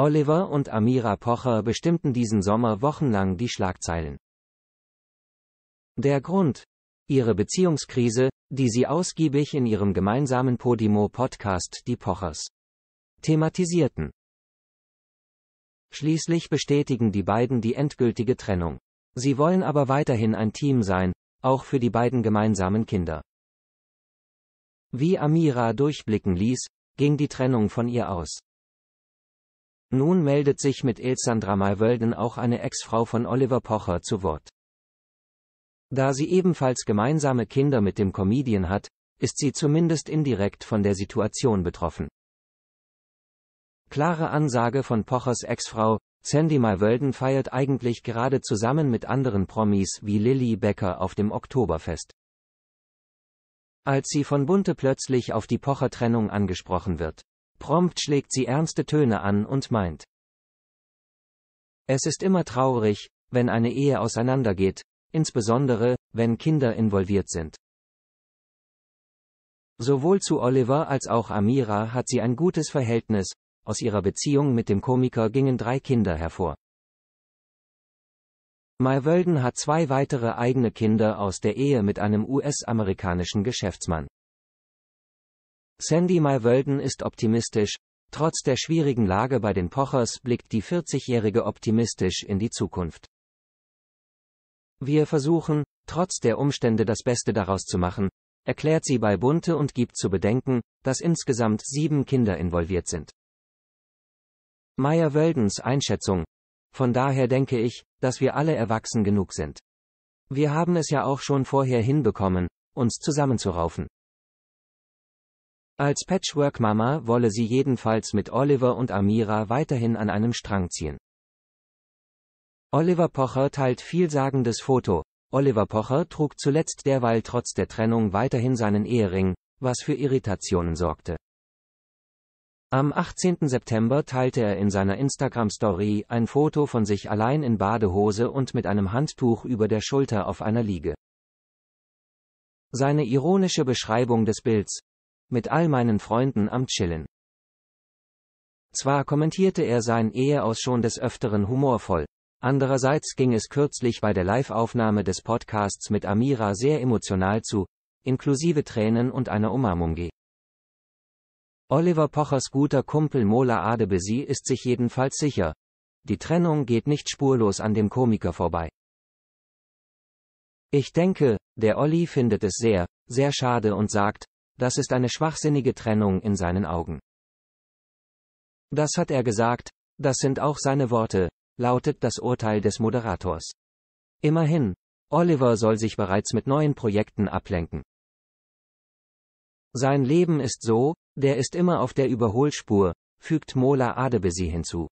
Oliver und Amira Pocher bestimmten diesen Sommer wochenlang die Schlagzeilen. Der Grund? Ihre Beziehungskrise, die sie ausgiebig in ihrem gemeinsamen Podimo-Podcast Die Pochers thematisierten. Schließlich bestätigen die beiden die endgültige Trennung. Sie wollen aber weiterhin ein Team sein, auch für die beiden gemeinsamen Kinder. Wie Amira durchblicken ließ, ging die Trennung von ihr aus. Nun meldet sich mit Elsandra Maywölden auch eine Ex-Frau von Oliver Pocher zu Wort. Da sie ebenfalls gemeinsame Kinder mit dem Comedian hat, ist sie zumindest indirekt von der Situation betroffen. Klare Ansage von Pochers Ex-Frau, Sandy Maywölden feiert eigentlich gerade zusammen mit anderen Promis wie Lilly Becker auf dem Oktoberfest. Als sie von Bunte plötzlich auf die Pocher-Trennung angesprochen wird, Prompt schlägt sie ernste Töne an und meint. Es ist immer traurig, wenn eine Ehe auseinandergeht, insbesondere, wenn Kinder involviert sind. Sowohl zu Oliver als auch Amira hat sie ein gutes Verhältnis, aus ihrer Beziehung mit dem Komiker gingen drei Kinder hervor. Mywölden hat zwei weitere eigene Kinder aus der Ehe mit einem US-amerikanischen Geschäftsmann. Sandy Malvölden ist optimistisch. Trotz der schwierigen Lage bei den Pochers blickt die 40-Jährige optimistisch in die Zukunft. Wir versuchen, trotz der Umstände das Beste daraus zu machen, erklärt sie bei Bunte und gibt zu bedenken, dass insgesamt sieben Kinder involviert sind. Meyer Wöldens Einschätzung. Von daher denke ich, dass wir alle erwachsen genug sind. Wir haben es ja auch schon vorher hinbekommen, uns zusammenzuraufen. Als Patchwork-Mama wolle sie jedenfalls mit Oliver und Amira weiterhin an einem Strang ziehen. Oliver Pocher teilt vielsagendes Foto. Oliver Pocher trug zuletzt derweil trotz der Trennung weiterhin seinen Ehering, was für Irritationen sorgte. Am 18. September teilte er in seiner Instagram-Story ein Foto von sich allein in Badehose und mit einem Handtuch über der Schulter auf einer Liege. Seine ironische Beschreibung des Bilds, mit all meinen Freunden am Chillen. Zwar kommentierte er sein Eheaus schon des Öfteren humorvoll, andererseits ging es kürzlich bei der Live-Aufnahme des Podcasts mit Amira sehr emotional zu, inklusive Tränen und einer Umarmung. Oliver Pochers guter Kumpel Mola Adebesi ist sich jedenfalls sicher. Die Trennung geht nicht spurlos an dem Komiker vorbei. Ich denke, der Olli findet es sehr, sehr schade und sagt, das ist eine schwachsinnige Trennung in seinen Augen. Das hat er gesagt, das sind auch seine Worte, lautet das Urteil des Moderators. Immerhin, Oliver soll sich bereits mit neuen Projekten ablenken. Sein Leben ist so, der ist immer auf der Überholspur, fügt Mola Adebesi hinzu.